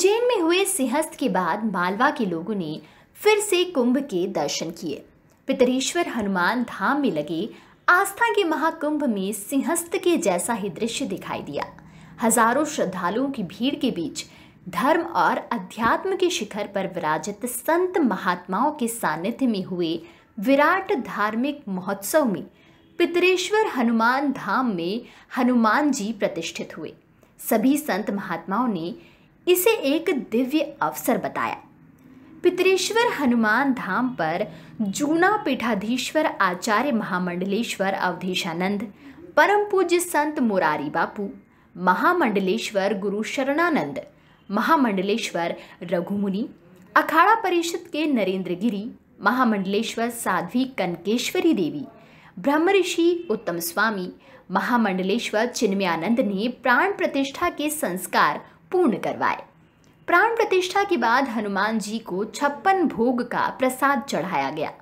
उज्जैन में हुए सिंहस्थ के बाद मालवा के लोगों ने फिर से कुंभ के दर्शन किए पितरेश्वर हनुमान धाम में लगे आस्था के महाकुंभ में सिंहस्थ के जैसा ही दृश्य दिखाई दिया हजारों श्रद्धालुओं की भीड़ के बीच धर्म और अध्यात्म के शिखर पर विराजित संत महात्माओं के सानिध्य में हुए विराट धार्मिक महोत्सव में पितरेश्वर हनुमान धाम में हनुमान जी प्रतिष्ठित हुए सभी संत महात्माओं ने इसे एक दिव्य अवसर बताया पितरेश्वर हनुमान धाम पर जूना पीठाधीश्वर आचार्य महामंडलेश्वर अवधेशानंद परम पूज्य संत मुरारी बापू महामंडलेश्वर गुरु शरणानंद महामंडलेश्वर रघुमुनि अखाड़ा परिषद के नरेंद्र गिरी महामंडलेश्वर साध्वी कनकेश्वरी देवी ब्रह्म ऋषि उत्तम स्वामी महामंडलेश्वर चिन्मयानंद ने प्राण प्रतिष्ठा के संस्कार पूर्ण करवाए प्राण प्रतिष्ठा के बाद हनुमान जी को छप्पन भोग का प्रसाद चढ़ाया गया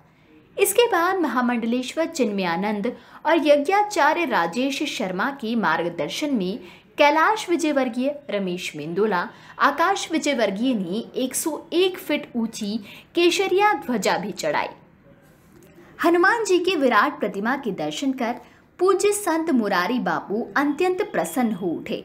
इसके बाद महामंडलेश्वर चिन्मयानंद और यज्ञाचार्य राजेश शर्मा के मार्गदर्शन में कैलाश विजयवर्गीय रमेश मेंदोला आकाश विजयवर्गीय ने 101 फीट ऊंची केशरिया ध्वजा भी चढ़ाई हनुमान जी की विराट प्रतिमा के दर्शन कर पूज्य संत मुरारी बापू अत्यंत प्रसन्न हो उठे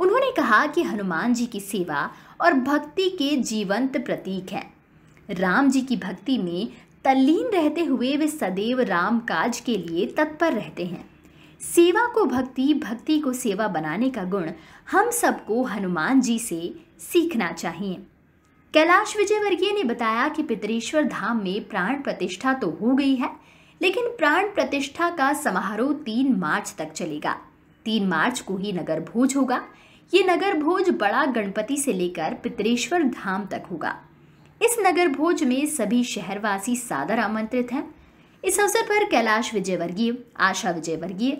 उन्होंने कहा कि हनुमान जी की सेवा और भक्ति के जीवंत प्रतीक हैं राम जी की भक्ति में तल्लीन रहते हुए वे सदैव राम काज के लिए तत्पर रहते हैं सेवा को भक्ति भक्ति को सेवा बनाने का गुण हम सबको हनुमान जी से सीखना चाहिए कैलाश विजयवर्गीय ने बताया कि पितरेश्वर धाम में प्राण प्रतिष्ठा तो हो गई है लेकिन प्राण प्रतिष्ठा का समारोह तीन मार्च तक चलेगा तीन मार्च को ही नगर भोज होगा ये नगर भोज बड़ा गणपति से लेकर पितरेश्वर धाम तक होगा इस नगर भोज में सभी शहरवासी सादर आमंत्रित हैं इस अवसर पर कैलाश विजयवर्गीय आशा विजयवर्गीय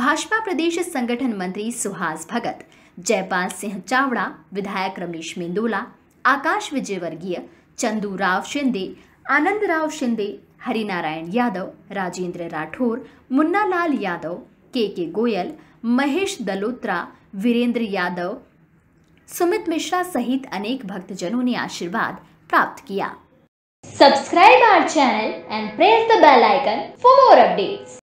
भाजपा प्रदेश संगठन मंत्री सुहास भगत जयपाल सिंह चावड़ा विधायक रमेश मेंदोला आकाश विजयवर्गीय चंदू राव शिंदे आनंद राव शिंदे हरिनारायण यादव राजेंद्र राठौर मुन्ना लाल यादव के के गोयल महेश दलोत्रा वीरेंद्र यादव सुमित मिश्रा सहित अनेक भक्तजनों ने आशीर्वाद प्राप्त किया subscribe our channel and press the bell icon for more updates